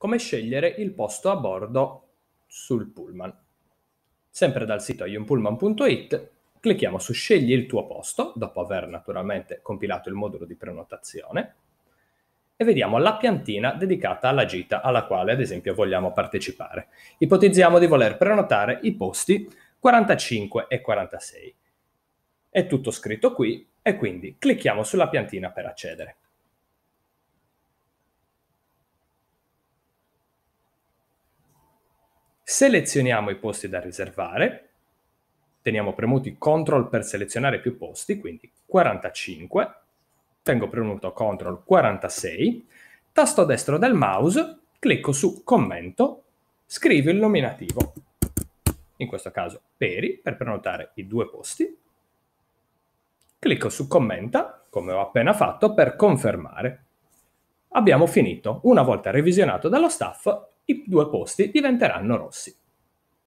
come scegliere il posto a bordo sul pullman. Sempre dal sito iunpullman.it clicchiamo su Scegli il tuo posto, dopo aver naturalmente compilato il modulo di prenotazione, e vediamo la piantina dedicata alla gita alla quale ad esempio vogliamo partecipare. Ipotizziamo di voler prenotare i posti 45 e 46. È tutto scritto qui e quindi clicchiamo sulla piantina per accedere. selezioniamo i posti da riservare, teniamo premuti CTRL per selezionare più posti, quindi 45, tengo premuto CTRL 46, tasto destro del mouse, clicco su commento, scrivo il nominativo, in questo caso Peri, per prenotare i due posti, clicco su commenta, come ho appena fatto, per confermare. Abbiamo finito. Una volta revisionato dallo staff, i due posti diventeranno rossi.